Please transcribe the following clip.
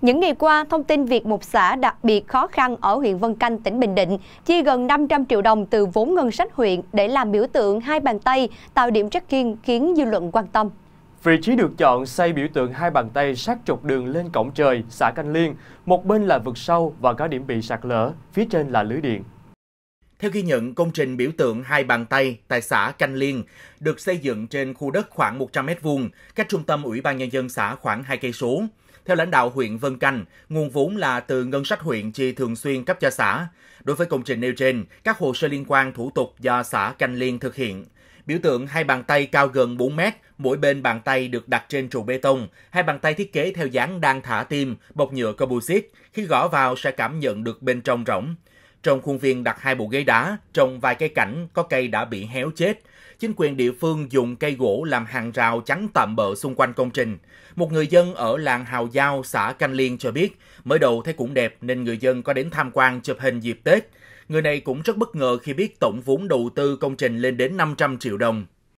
Những ngày qua, thông tin việc một xã đặc biệt khó khăn ở huyện Vân Canh, tỉnh Bình Định chi gần 500 triệu đồng từ vốn ngân sách huyện để làm biểu tượng hai bàn tay tạo điểm trắc kiên khiến dư luận quan tâm. Vị trí được chọn xây biểu tượng hai bàn tay sát trục đường lên cổng trời, xã Canh Liên, một bên là vực sâu và có điểm bị sạt lở, phía trên là lưới điện. Theo ghi nhận, công trình biểu tượng hai bàn tay tại xã Canh Liên được xây dựng trên khu đất khoảng 100 m vuông, cách trung tâm Ủy ban nhân dân xã khoảng 2 cây số. Theo lãnh đạo huyện Vân Canh, nguồn vốn là từ ngân sách huyện chi thường xuyên cấp cho xã. Đối với công trình nêu trên, các hồ sơ liên quan thủ tục do xã Canh Liên thực hiện. Biểu tượng hai bàn tay cao gần 4 mét, mỗi bên bàn tay được đặt trên trụ bê tông. Hai bàn tay thiết kế theo dáng đang thả tim, bọc nhựa composite. Khi gõ vào sẽ cảm nhận được bên trong rỗng. Trong khuôn viên đặt hai bộ ghế đá, trồng vài cây cảnh có cây đã bị héo chết. Chính quyền địa phương dùng cây gỗ làm hàng rào chắn tạm bợ xung quanh công trình. Một người dân ở làng Hào Giao, xã Canh Liên cho biết, mới đầu thấy cũng đẹp nên người dân có đến tham quan chụp hình dịp Tết. Người này cũng rất bất ngờ khi biết tổng vốn đầu tư công trình lên đến 500 triệu đồng.